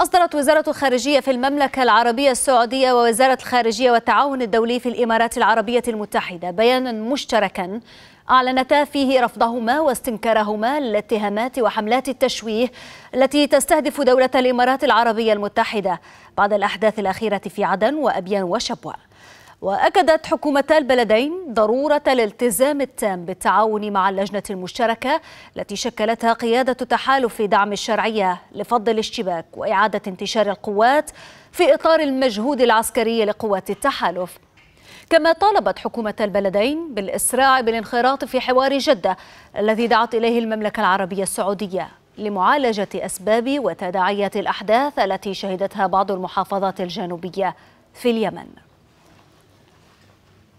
أصدرت وزارة الخارجية في المملكة العربية السعودية ووزارة الخارجية والتعاون الدولي في الإمارات العربية المتحدة بيانا مشتركا أعلنتا فيه رفضهما واستنكارهما للاتهامات وحملات التشويه التي تستهدف دولة الإمارات العربية المتحدة بعد الأحداث الأخيرة في عدن وأبيان وشبوة وأكدت حكومتا البلدين ضرورة الالتزام التام بالتعاون مع اللجنة المشتركة التي شكلتها قيادة تحالف دعم الشرعية لفض الاشتباك وإعادة انتشار القوات في إطار المجهود العسكري لقوات التحالف كما طالبت حكومة البلدين بالإسراع بالانخراط في حوار جدة الذي دعت إليه المملكة العربية السعودية لمعالجة أسباب وتداعيات الأحداث التي شهدتها بعض المحافظات الجنوبية في اليمن